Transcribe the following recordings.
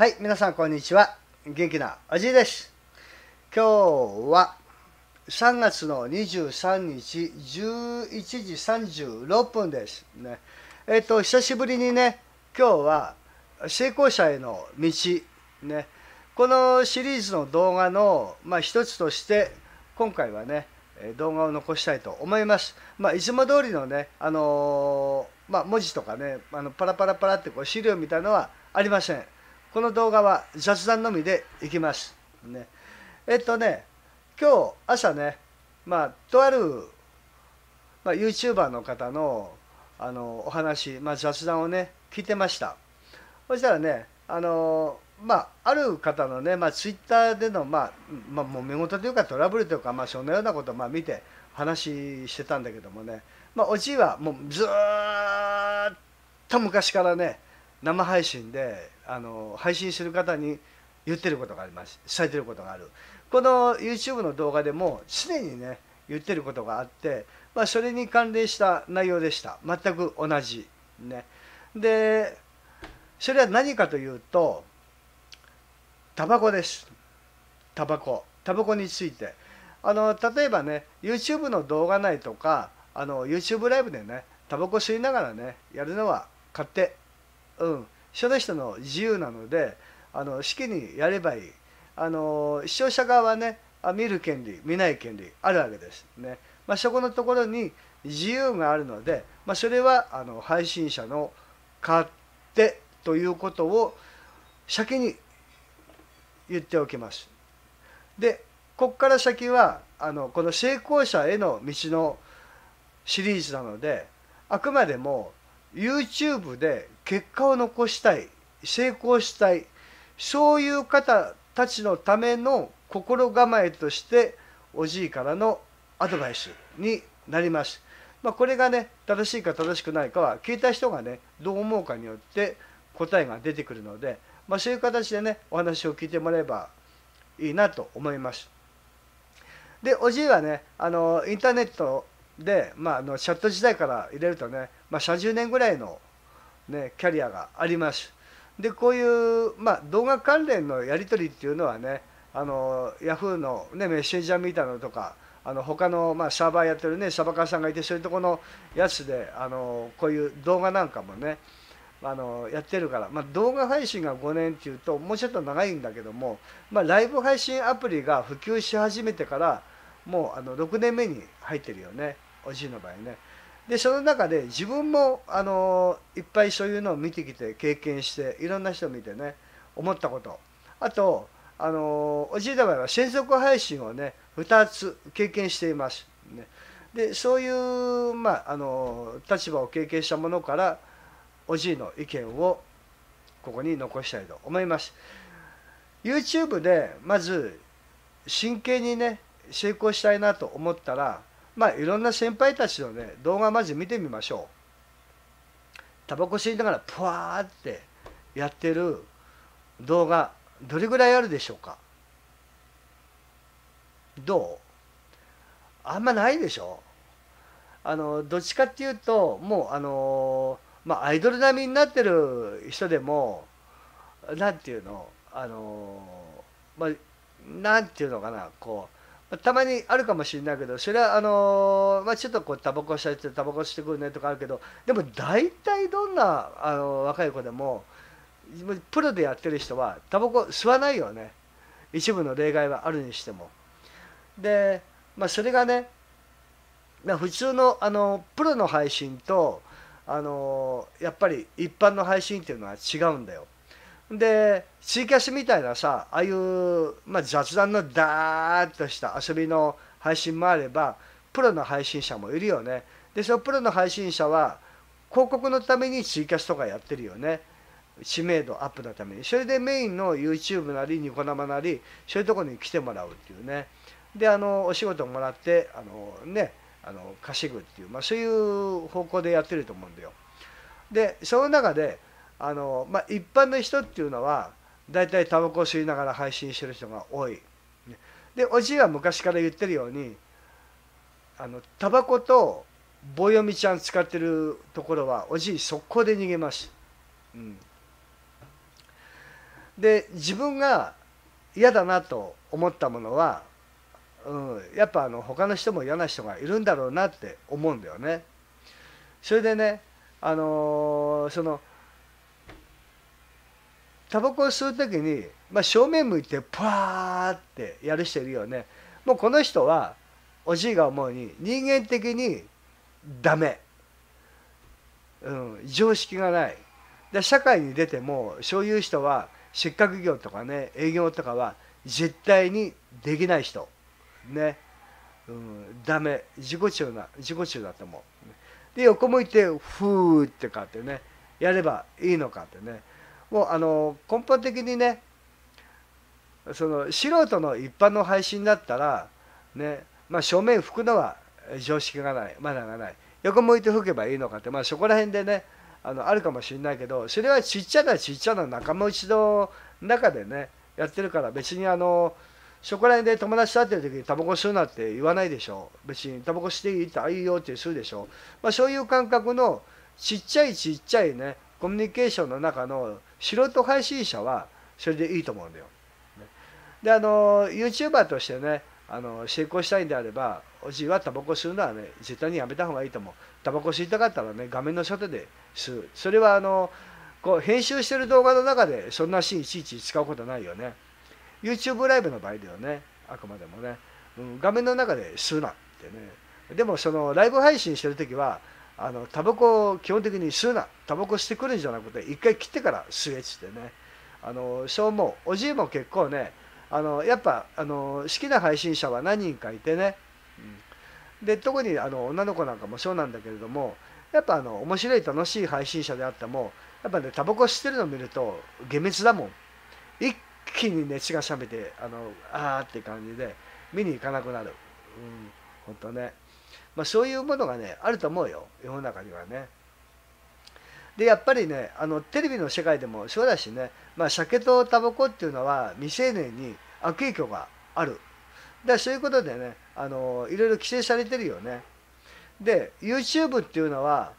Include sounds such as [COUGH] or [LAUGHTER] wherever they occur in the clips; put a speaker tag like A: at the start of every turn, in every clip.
A: はい、皆さんこんにちは。元気なおじいです。今日は3月の23日11時36分です。ね、えっ、ー、と、久しぶりにね、今日は成功者への道、ね、このシリーズの動画の、まあ、一つとして、今回はね、動画を残したいと思います。まあ、いつも通りのね、あのー、まあ、文字とかね、あのパラパラパラってこう資料みたいのはありません。この動画は雑談のみでいきます。ね、えっとね、今日朝ね、まあ、とある、まあ、YouTuber の方のあのお話、まあ、雑談をね、聞いてました。そしたらね、あのまあ、ある方のね、まあ、ツイッターでの、まあ、まあ、揉め事というかトラブルというか、まあ、そのようなことを、まあ、見て話してたんだけどもね、まあ、おじいはもうずっと昔からね、生配信であの配信する方に言ってることがあります伝えてることがあるこの YouTube の動画でも常にね言ってることがあって、まあ、それに関連した内容でした全く同じねでそれは何かというとタバコですタバコタバコについてあの例えばね YouTube の動画内とかあの YouTube ライブでねタバコ吸いながらねやるのは勝手うんその人の自由なのであの好きにやればいいあの視聴者側はね見る権利見ない権利あるわけですね、まあ、そこのところに自由があるので、まあ、それはあの配信者の勝手ということを先に言っておきますでここから先はあのこの成功者への道のシリーズなのであくまでも YouTube で結果を残したい成功したいそういう方たちのための心構えとしておじいからのアドバイスになります。まあ、これがね正しいか正しくないかは聞いた人がねどう思うかによって答えが出てくるので、まあ、そういう形でねお話を聞いてもらえばいいなと思います。でおじいはねあのインターネットで、まあ、あのチャット時代から入れるとね、まあ、30年ぐらいのね、キャリアがあります。でこういう、まあ、動画関連のやり取りっていうのはねあのヤフーの、ね、メッセンジャーみたいなのとかあの他の、まあ、サーバーやってるねサバカーさんがいてそういうとこのやつであのこういう動画なんかもねあのやってるから、まあ、動画配信が5年っていうともうちょっと長いんだけども、まあ、ライブ配信アプリが普及し始めてからもうあの6年目に入ってるよねおじいの場合ね。でその中で自分もあのいっぱいそういうのを見てきて経験していろんな人を見てね思ったことあとあのおじいだ場合は専属配信をね2つ経験しています、ね、でそういう、まあ、あの立場を経験したものからおじいの意見をここに残したいと思います YouTube でまず真剣にね成功したいなと思ったらまあいろんな先輩たちのね動画まず見てみましょうタバコ吸いながらプワーってやってる動画どれぐらいあるでしょうかどうあんまないでしょあのどっちかっていうともうあのまあアイドル並みになってる人でもなんていうのあのまあんていうのかなこうたまにあるかもしれないけどそれはあのー、まあ、ちょっとこうタバコしたいってタバコしてくるねとかあるけどでも大体どんな、あのー、若い子でもプロでやってる人はタバコ吸わないよね一部の例外はあるにしてもで、まあ、それがね、まあ、普通の、あのプロの配信と、あのー、やっぱり一般の配信っていうのは違うんだよで、シーキャスみたいなさ、ああいう、まあ、雑談のダーッとした遊びの配信もあれば、プロの配信者もいるよね。で、そのプロの配信者は、広告のためにツイキャスとかやってるよね。知名度アップのために。それでメインの YouTube なり、ニコ生なり、そういうとこに来てもらうっていうね。で、あの、お仕事もらって、あの、ね、あの稼ぐっていう、まあ、そういう方向でやってると思うんだよ。で、その中で、あの、まあ、一般の人っていうのは大体タバコを吸いながら配信してる人が多い。でおじいは昔から言ってるようにあのタバコと棒読みちゃん使ってるところはおじい速攻で逃げます。うん、で自分が嫌だなと思ったものは、うん、やっぱあの他の人も嫌な人がいるんだろうなって思うんだよね。それでねあのー、そのタバコを吸う時に、まあ、正面向いてパーってやる人いるよねもうこの人はおじいが思うに人間的にダメ、うん、常識がないで社会に出てもそういう人は失格業とかね営業とかは絶対にできない人ね、うん、ダメ自己中な自己中だと思うで横向いてふーってかってねやればいいのかってねもうあの根本的にねその素人の一般の配信だったらねまあ正面吹くのは常識がないマナーがない横向いて吹けばいいのかってまあそこら辺でねあのあるかもしれないけどそれはちっちゃなちっちゃな仲間内の中でねやってるから別にあのそこら辺で友達と会ってる時にタバコ吸うなって言わないでしょ別にタバコしていいってああいうよってするでしょ、まあ、そういう感覚のちっちゃいちっちゃいねコミュニケーションの中の素人配信者はそれでいいと思うんだよ。であの YouTuber としてねあの成功したいんであればおじいはタバコ吸うのはね絶対にやめた方がいいと思うタバコ吸いたかったらね画面の外で吸うそれはあのこう編集してる動画の中でそんなシーンいちいち使うことないよね YouTube ライブの場合だよねあくまでもね、うん、画面の中で吸うなってねでもそのライブ配信してる時はあのタバコを基本的に吸うなタバコしてくるんじゃなくて一回切ってから吸えっつってねあの消もおじいも結構ねあのやっぱあの好きな配信者は何人かいてね、うん、で特にあの女の子なんかもそうなんだけれどもやっぱあの面白い楽しい配信者であってもやっぱねタバコ吸ってるのを見ると下滅だもん一気に熱が冷めてあのあーって感じで見に行かなくなるうん本当ねまあ、そういうものがねあると思うよ世の中にはね。でやっぱりねあのテレビの世界でもそうだしね、まあ、酒とタバコっていうのは未成年に悪影響があるだそういうことでねあのいろいろ規制されてるよねで YouTube っていうのは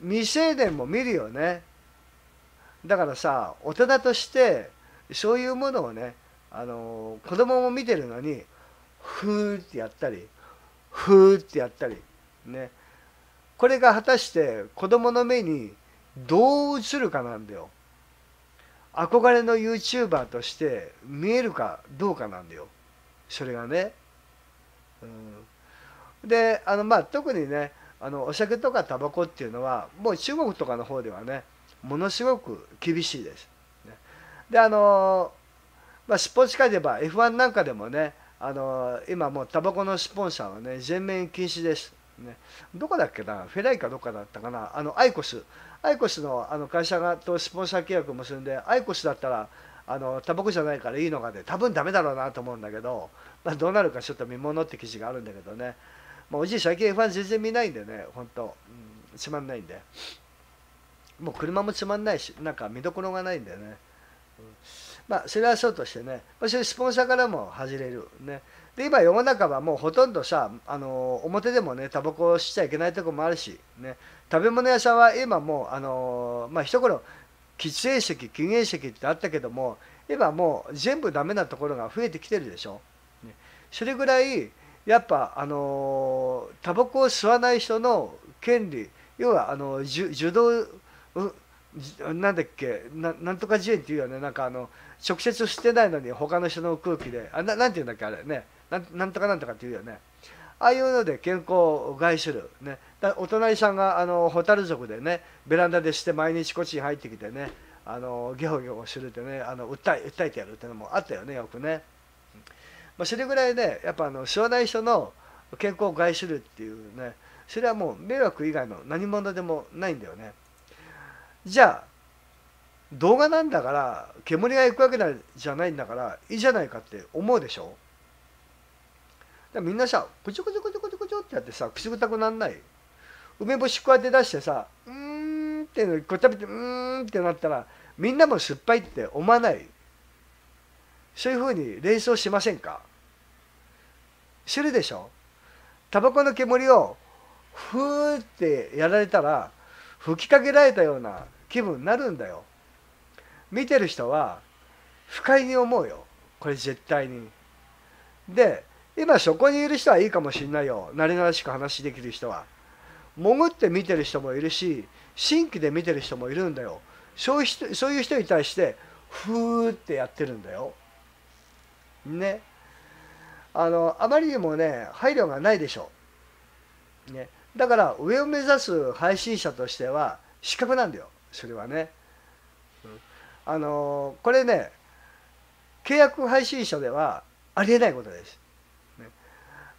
A: 未成年も見るよねだからさ大人としてそういうものをねあの子供も見てるのにふーってやったりふーってやったりねこれが果たして子供の目にどう映るかなんだよ憧れの YouTuber として見えるかどうかなんだよそれがね、うん、であのまあ特にねあのお酒とかタバコっていうのはもう中国とかの方ではねものすごく厳しいです、ね、であのまあスポーツ界で言えば F1 なんかでもねあの今もうタバコのンサーはね全面禁止です、ね、どこだっけなフェライかどっかだったかなあのアイコスアイコスのあの会社がとスポンサー契約を結んでアイコスだったらあのタバコじゃないからいいのかで多分ダメだろうなと思うんだけど、まあ、どうなるかちょっと見ものって記事があるんだけどね、まあ、おじい最近 F1 全然見ないんでね本当、うん、つまんないんでもう車もつまんないしなんか見どころがないんでねまあ、それはそうとしてね、まあ、それスポンサーからも外れる。ね。で、今世の中はもうほとんどさ、あの、表でもね、タバコをしちゃいけないとこもあるし、ね。食べ物屋さんは今もう、あの、まあ、一頃、喫煙席、禁煙席ってあったけども、今もう全部ダメなところが増えてきてるでしょ。ね、それぐらい、やっぱ、あの、タバコを吸わない人の権利、要は、あの、受動、なんだっけななんとか自演っていうよねなんかあの直接してないのに他の人の空気であななんて言うんだっけあれねなんなんとかなんとかっていうよねああいうので健康を害する、ね、だお隣さんがあの蛍族でねベランダでして毎日こっちに入ってきてねあのゲホゲホするってねあの訴え訴えてやるっていうのもあったよねよくね、まあ、それぐらいねやっぱあの知らない人の健康を害するっていうねそれはもう迷惑以外の何者でもないんだよねじゃあ動画なんだから煙が行くわけじゃないんだからいいじゃないかって思うでしょだみんなさこちょこちょこちょこちょこちょってやってさくすぐたくなんない梅干しこうやって出してさうーんってのこう食べてうーんってなったらみんなも酸っぱいって思わないそういうふうに連想しませんかするでしょタバコの煙をふーってやられたら吹きかけられたような気分になるんだよ見てる人は不快に思うよこれ絶対にで今そこにいる人はいいかもしんないよ慣れ慣れしく話できる人は潜って見てる人もいるし新規で見てる人もいるんだよそういう人そういう人に対してふーってやってるんだよねあのあまりにもね配慮がないでしょねだから上を目指す配信者としては失格なんだよそれはね、うん、あのこれね契約配信者ではありえないことです、ね、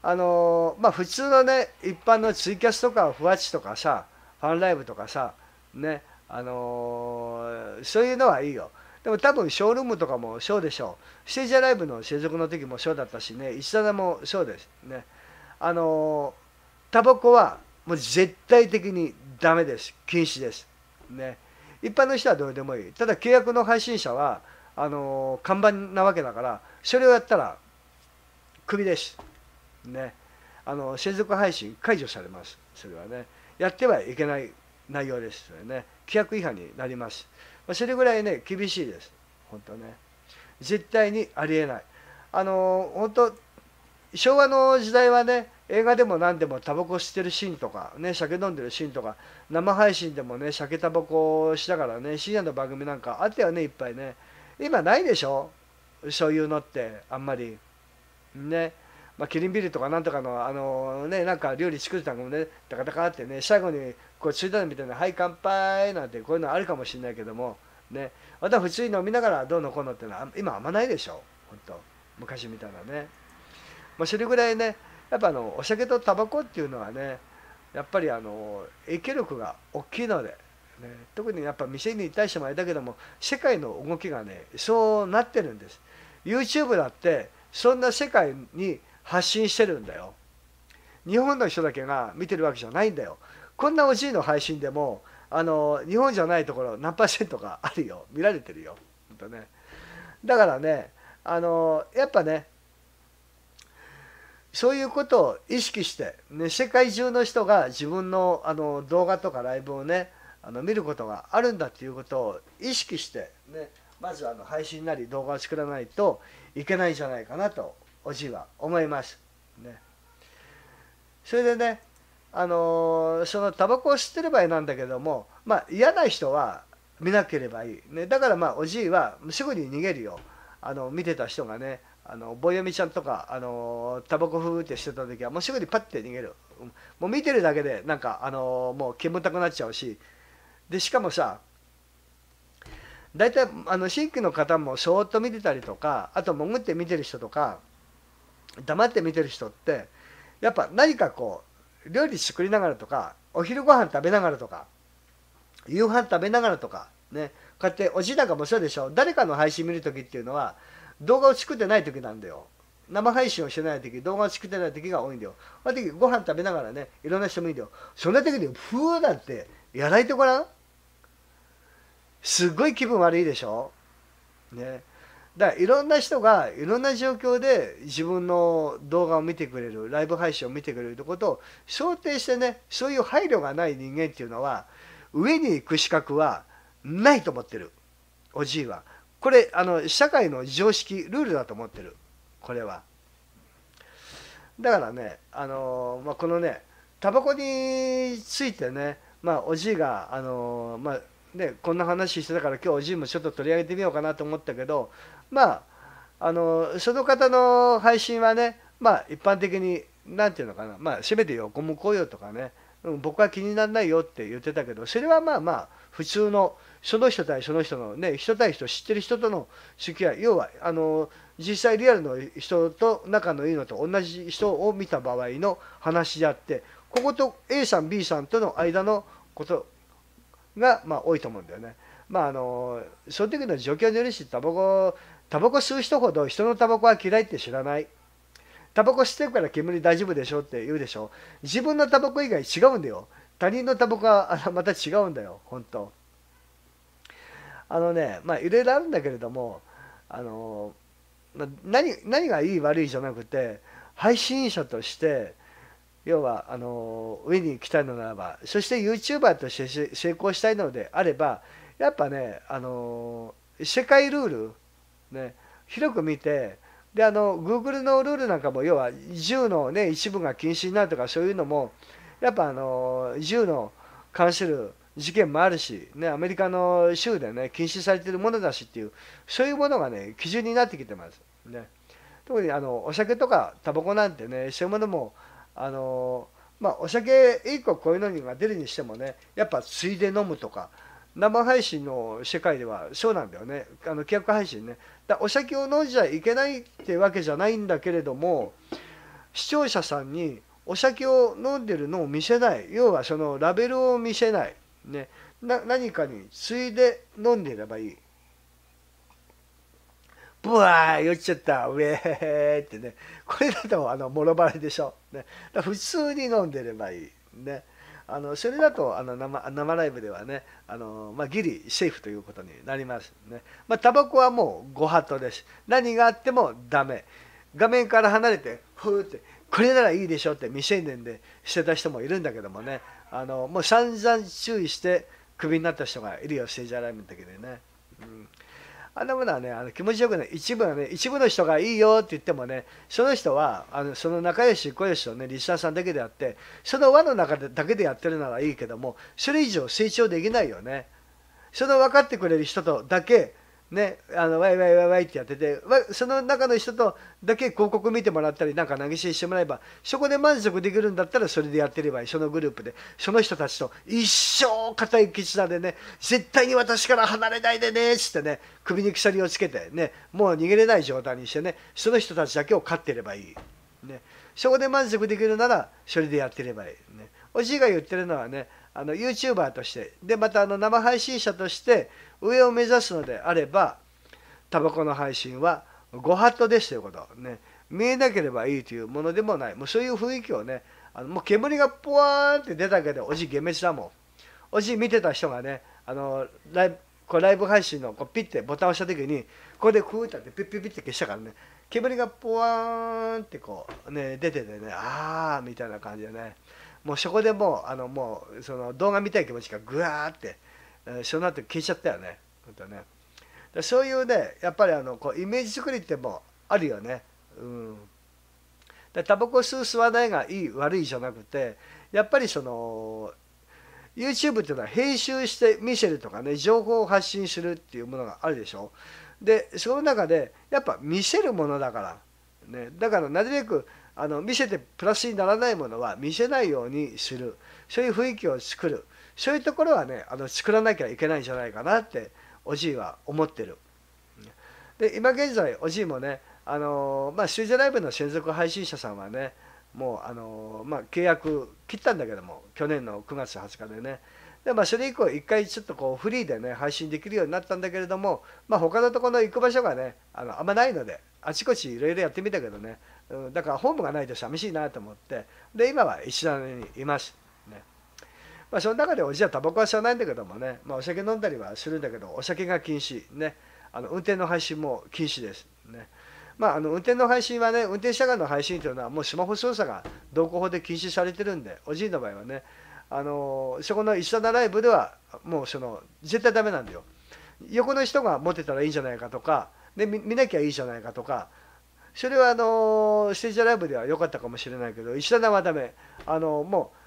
A: あのまあ普通のね一般のツイキャスとかふわちとかさファンライブとかさねあのそういうのはいいよでも多分ショールームとかもそうでしょう。ステージアライブの接続の時もそうだったしね、石田もそうですね。あのタバコはもう絶対的にダメです。禁止です。ね。一般の人はどうでもいい。ただ契約の配信者は、あの看板なわけだから、それをやったら、クビです。ね。あの、専属配信解除されます。それはね。やってはいけない内容です。それね。規約違反になります。まそれぐらいね、厳しいです。本当ね。絶対にありえない。あの、本当昭和の時代はね、映画でも何でもタバコ吸ってるシーンとかね酒飲んでるシーンとか生配信でもね酒タバコしながらね深夜の番組なんかあったよねいっぱいね今ないでしょそういうのってあんまりねまあ、キリンビールとかなんとかのあのねなんか料理作ってたのもねダカダカってね最後にこうついたのみたいな「はい乾杯」なんてこういうのあるかもしれないけどもねまた普通に飲みながらどうのこうのってのは今あんまないでしょ本当昔みたいなね、まあ、それぐらいねやっぱあのお酒とタバコっていうのはねやっぱりあの影響力が大きいので、ね、特にやっぱ店に対してもあれだけども世界の動きがねそうなってるんです YouTube だってそんな世界に発信してるんだよ日本の人だけが見てるわけじゃないんだよこんなおじいの配信でもあの日本じゃないところ何パーセントかあるよ見られてるよ本当ねだからねあのやっぱねそういうことを意識して、ね、世界中の人が自分のあの動画とかライブをねあの見ることがあるんだっていうことを意識して、ね、まずあの配信なり動画を作らないといけないんじゃないかなとおじいは思います。ね、それでねあのー、そのタバコを吸ってればいいなんだけども、まあ、嫌な人は見なければいい、ね、だからまあおじいはすぐに逃げるよあの見てた人がねあの棒読みちゃんとかあのタバコふーってしてた時はもうすぐにパッて逃げるもう見てるだけでなんかあのもう煙たくなっちゃうしでしかもさ大体あの新規の方もそーっと見てたりとかあと潜って見てる人とか黙って見てる人ってやっぱ何かこう料理作りながらとかお昼ご飯食べながらとか夕飯食べながらとかねこうやっておじいなんかもそうでしょ誰かの配信見る時っていうのは動画を作ってない時なんだよ。生配信をしてない時、動画を作ってない時が多いんだよ。あの時ご飯食べながらね、いろんな人もいいんだよ。そんな時にふーなんてやられてごらん。すっごい気分悪いでしょ。ね。だからいろんな人がいろんな状況で自分の動画を見てくれるライブ配信を見てくれるってことを想定してねそういう配慮がない人間っていうのは上に行く資格はないと思ってるおじいはこれあの社会の常識ルールだと思ってるこれはだからねあの、まあ、このねタバコについてね、まあ、おじいがあの、まあね、こんな話してたから今日おじいもちょっと取り上げてみようかなと思ったけどまああのその方の配信はね、まあ、一般的に何て言うのかな、まあ、せめて横向こうよとかね、うん、僕は気にならないよって言ってたけどそれはまあまあ普通のその人対その人のね人対人知ってる人との付き合い要はあの実際リアルの人と仲のいいのと同じ人を見た場合の話であってここと A さん B さんとの間のことが、まあ、多いと思うんだよね。まああのその時の状況によるしタバコタバコ吸う人ほど人のタバコは嫌いって知らない。タバコ吸ってるから煙大丈夫でしょって言うでしょ。自分のタバコ以外違うんだよ。他人のタバコはまた違うんだよ、本当。あのねまあいろいろあるんだけれどもあの、まあ、何何がいい悪いじゃなくて配信者として要はあの上に行きたいのならばそして YouTuber として成功したいのであればやっぱねあの世界ルール、ね、広く見てであの Google のルールなんかも要は銃の、ね、一部が禁止になるとかそういうのもやっぱあの銃の関する事件もあるし、ね、アメリカの州でね、禁止されているものだしっていう、そういうものがね、基準になってきてます。ね、特にあのお酒とかタバコなんてね、そういうものも、あのまあ、お酒1個こういうのが出るにしてもね、やっぱついで飲むとか、生配信の世界ではそうなんだよね、あの規約配信ね。だお酒を飲んじゃいけないってわけじゃないんだけれども、視聴者さんにお酒を飲んでるのを見せない、要はそのラベルを見せない。ね、な何かについで飲んでればいい。ブワー酔っちゃった、ウェーってね。これだと、あの、もろバレでしょ。ね、普通に飲んでればいい。ね。あのそれだとあの生生ライブではねあの、まあ、ギリセーフということになりますね。まあ、タバコはもうご法度です。何があってもダメ。画面から離れて、ふーって、これならいいでしょって未成年でしてた人もいるんだけどもね、あのもう散々注意してクビになった人がいるよステージアライメントだけでね、うん、あんなものはねあの気持ちよくい。一部はね一部の人がいいよって言ってもねその人はあのその仲良し小良しのねリスナーさんだけであってその輪の中でだけでやってるならいいけどもそれ以上成長できないよねその分かってくれる人とだけね、あのワイワイワイワイってやっててその中の人とだけ広告見てもらったりなんか投げ銭してもらえばそこで満足できるんだったらそれでやってればいいそのグループでその人たちと一生固い絆でね絶対に私から離れないでねっつってね首に鎖をつけてねもう逃げれない状態にしてねその人たちだけを飼ってればいい、ね、そこで満足できるならそれでやってればいい、ね、おじいが言ってるのはねあの YouTuber としてでまたあの生配信者として上を目指すのであればタバコの配信はご法度ですということね見えなければいいというものでもないもうそういう雰囲気をねあのもう煙がポワーンって出たけどおじい幻滅だもんおじ見てた人がねあのライブこうライブ配信のこうピッてボタンを押した時にここでクーッてピッピッピッって消したからね煙がポワーンってこうね出ててねああみたいな感じでねもうそこでもうあのもうその動画見たい気持ちがぐわーってその後消えちゃったよね本当ねそういうねやっぱりあのこうイメージ作りってもあるよねうんでタバコ吸う吸わないがいい悪いじゃなくてやっぱりその YouTube っていうのは編集して見せるとかね情報を発信するっていうものがあるでしょでその中でやっぱ見せるものだから、ね、だからなるべくあの見せてプラスにならないものは見せないようにするそういう雰囲気を作るそういうところはねあの作らなきゃいけないんじゃないかなっておじいは思ってる。で今現在おじいもねあのまあ、シューズライブの専属配信者さんはねもうあの、まあ、契約切ったんだけども去年の9月20日でねで、まあ、それ以降一回ちょっとこうフリーでね配信できるようになったんだけれども、まあ、他のところの行く場所がねあのあんまないのであちこちいろいろやってみたけどねうん、だからホームがないと寂しいなと思ってで今は石田にいますねまあその中でおじはタバコは知らないんだけどもね、まあ、お酒飲んだりはするんだけどお酒が禁止ねあの運転の配信も禁止ですねまあ、あの運転の配信はね運転者側の配信というのはもうスマホ操作が道交法で禁止されてるんでおじいの場合はねあのそこの石田ライブではもうその絶対ダメなんだよ横の人が持ってたらいいんじゃないかとかで見なきゃいいじゃないかとかそれはあのステージライブでは良かったかもしれないけど石田生はダメあのもう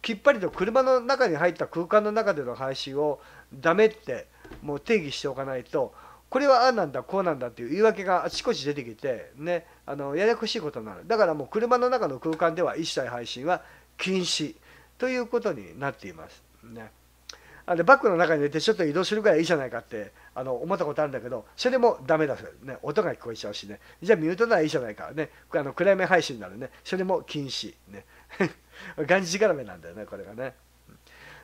A: きっぱりと車の中に入った空間の中での配信をダメってもう定義しておかないとこれはああなんだこうなんだっていう言い訳があちこち出てきてねあのややこしいことになるだからもう車の中の空間では一切配信は禁止ということになっていますね。あでバッグの中に入れてちょっと移動するぐらいいいじゃないかってあの思ったことあるんだけどそれもダメだね音が聞こえちゃうしねじゃあミュートならいいじゃないかねあの暗闇配信になるねそれも禁止ねがんじがらめなんだよねこれがね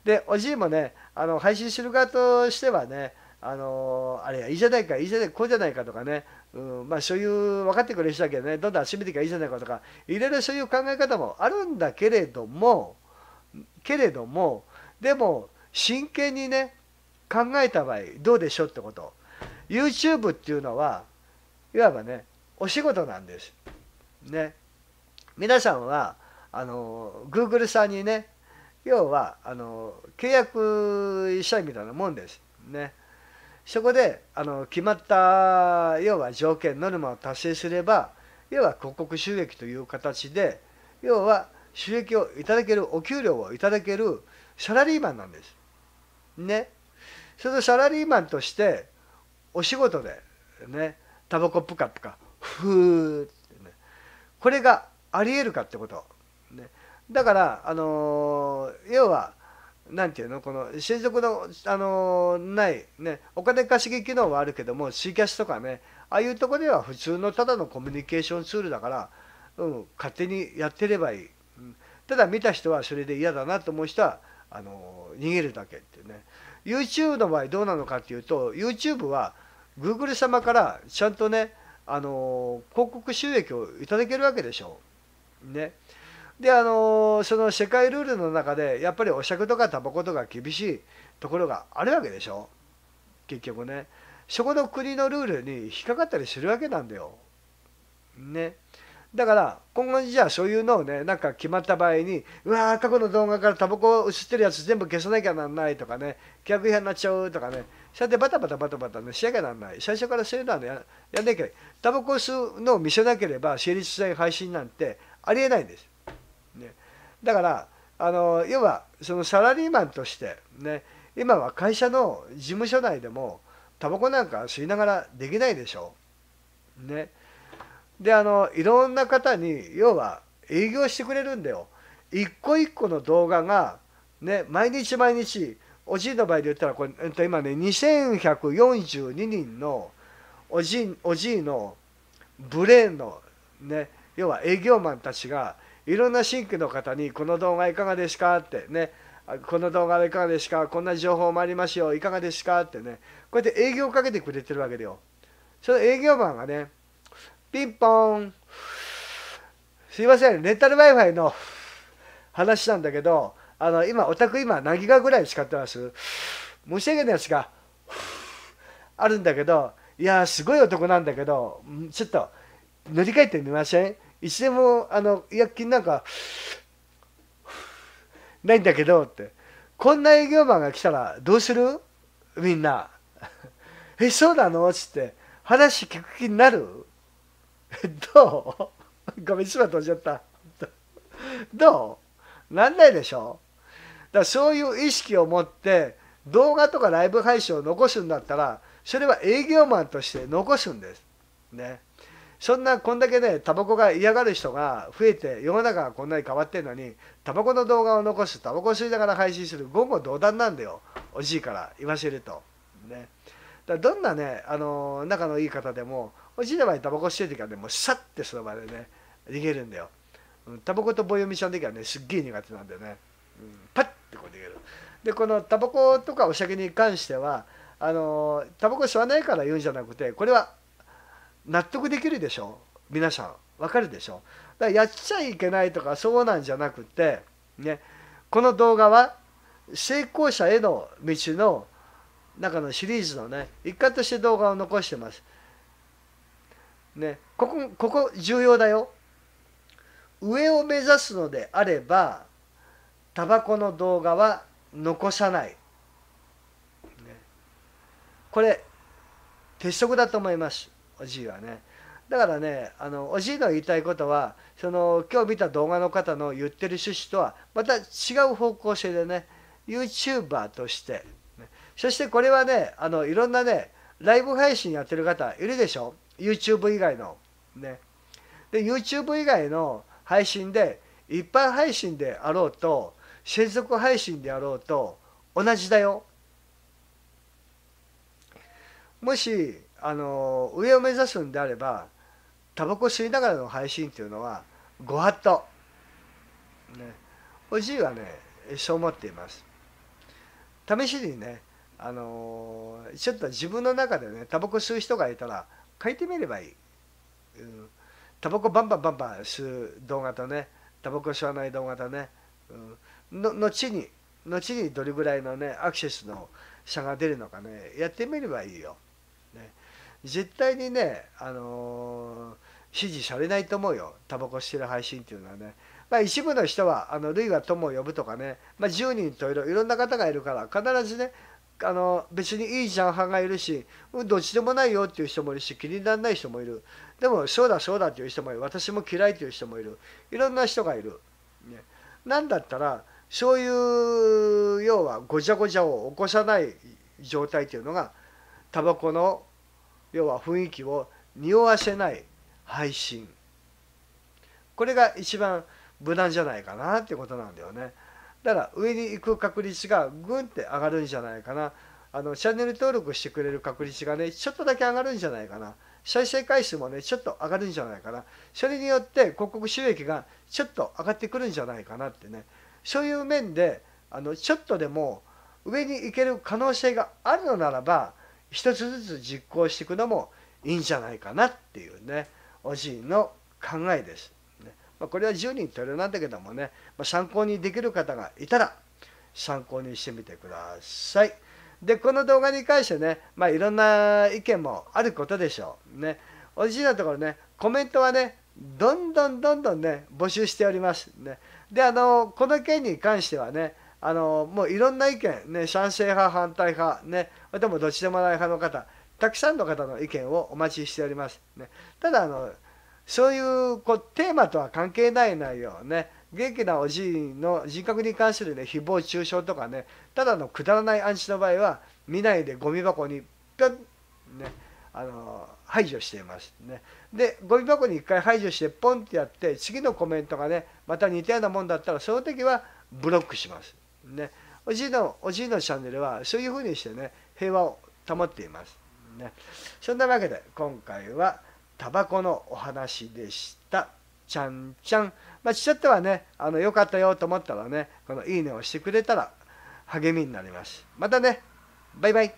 A: でおじいもねあの配信する側としてはねあのあれやいいじゃないかいいじゃないかこうじゃないかとかねうんまあ、そういう分かってくれる人だけどねどんどん集めていけばいいじゃないかとかいろいろそういう考え方もあるんだけれどもけれどもでも真剣にね考えた場合どうでしょうってこと YouTube っていうのはいわばねお仕事なんですね皆さんはあの Google さんにね要はあの契約したいみたいなもんですねそこであの決まった要は条件ノルマを達成すれば要は広告収益という形で要は収益をいただけるお給料をいただけるサラリーマンなんですねそれでサラリーマンとしてお仕事でねタバコプカプカふーってねこれがありえるかってこと、ね、だからあのー、要はなんていうのこの親族の、あのー、ないねお金貸し機能はあるけどもシーキャスとかねああいうとこでは普通のただのコミュニケーションツールだから、うん、勝手にやってればいい、うん、ただ見た人はそれで嫌だなと思う人はあの逃げるだけってね YouTube の場合どうなのかっていうと YouTube は Google 様からちゃんとねあの広告収益をいただけるわけでしょう。ね。であのその世界ルールの中でやっぱりお酌とかタバコとか厳しいところがあるわけでしょ結局ねそこの国のルールに引っかかったりするわけなんだよ。ね。だから今後じゃあそういうのをねなんか決まった場合にうわー過去の動画からタバコを吸ってるやつ全部消さなきゃなんないとかね逆違反になっちゃうとかねそうやってバタバタバタバタねしなきゃなんない最初からそういうのはねややんなきゃタバコを吸うのを見せなければ成立しない配信なんてありえないんです、ね、だからあの要はそのサラリーマンとしてね今は会社の事務所内でもタバコなんか吸いながらできないでしょね。であのいろんな方に要は営業してくれるんだよ一個一個の動画がね毎日毎日おじいの場合で言ったらこれ、えっと、今ね2142人のおじいおじいのブレーンのね要は営業マンたちがいろんな新規の方にこの動画いかがですかってねこの動画はいかがですかこんな情報もありますよいかがですかってねこうやって営業をかけてくれてるわけだよその営業マンがねピンポーンすいませんレンタル w i f i の話なんだけどあの今お宅今何ギガぐらい使ってます申し訳ないやつがあるんだけどいやすごい男なんだけどちょっと乗り換えてみません一でもあの違約金なんかないんだけどってこんな営業マンが来たらどうするみんなえそうなのっつって話聞く気になる [LAUGHS] どうごめん、芝閉じちゃった。どうなんないでしょだからそういう意識を持って動画とかライブ配信を残すんだったら、それは営業マンとして残すんです。ね。そんなこんだけね、タバコが嫌がる人が増えて、世の中がこんなに変わってんのに、タバコの動画を残す、タバコ吸いながら配信する、言語道断なんだよ。おじいから言わせると。ね。だどんなね、あの仲のいい方でも、おじいの場合タバコしてる時はねもうシャッてその場でね逃げるんだよ、うん、タバコと棒読みんの時はねすっげえ苦手なんだよね、うん、パッてこう逃げるでこのタバコとかお酒に関してはあのタバコ吸わないから言うんじゃなくてこれは納得できるでしょ皆さんわかるでしょだからやっちゃいけないとかそうなんじゃなくてねこの動画は成功者への道の中のシリーズのね一環として動画を残してます。ね、ここここ重要だよ上を目指すのであればタバコの動画は残さない、ね、これ鉄則だと思いますおじいはねだからねあのおじいの言いたいことはその今日見た動画の方の言ってる趣旨とはまた違う方向性でね YouTuber として、ね、そしてこれはねあのいろんなねライブ配信やってる方いるでしょ YouTube 以外のねで YouTube 以外の配信で一般配信であろうと専属配信であろうと同じだよもしあの上を目指すんであればタバコ吸いながらの配信っていうのはご法度ねおじいはねそう思っています試しにねあのちょっと自分の中でねタバコ吸う人がいたら書いてみればいい。うん、タバコバンバンバンバン吸う動画とね、タバコ吸わない動画とね、うん、の後に、後にどれぐらいのね、アクセスの差が出るのかね、やってみればいいよ。ね、絶対にね、あのー、支持されないと思うよ、タバコ吸ってる配信っていうのはね。まあ、一部の人は、あの、類は友を呼ぶとかね、まあ、10人といろいろんな方がいるから、必ずね、あの別にいいじゃん派がいるし、うん、どっちでもないよっていう人もいるし気にならない人もいるでもそうだそうだっていう人もいる私も嫌いっていう人もいるいろんな人がいる、ね、なんだったらそういう要はごちゃごちゃを起こさない状態というのがタバコの要は雰囲気を匂わせない配信これが一番無難じゃないかなっていうことなんだよね。だから上に行く確率がぐんって上がるんじゃないかなあのチャンネル登録してくれる確率がねちょっとだけ上がるんじゃないかな再生回数もねちょっと上がるんじゃないかなそれによって広告収益がちょっと上がってくるんじゃないかなってねそういう面であのちょっとでも上に行ける可能性があるのならば一つずつ実行していくのもいいんじゃないかなっていうねおじいの考えです。まあ、これは10人とれなんだけどもね、まあ、参考にできる方がいたら参考にしてみてください。で、この動画に関してね、まあ、いろんな意見もあることでしょう。ね、おじいなところね、コメントはね、どんどんどんどんね、募集しております。ね、で、あの、この件に関してはね、あのもういろんな意見、ね、賛成派、反対派、ね、まもどっちでもない派の方、たくさんの方の意見をお待ちしております。ね、ただあの、そういうこうテーマとは関係ない内容ね元気なおじいの人格に関するね誹謗中傷とかねただのくだらない暗示の場合は見ないでゴミ箱にぴょんねあの排除していますねでゴミ箱に1回排除してポンってやって次のコメントがねまた似たようなもんだったらその時はブロックしますねおじいのおじいのチャンネルはそういうふうにしてね平和を保っていますねそんなわけで今回は「タバコのお話でした。ちゃんちゃん。まあ、ちょっとはね、あの、良かったよと思ったらね、このいいねをしてくれたら励みになります。またね、バイバイ。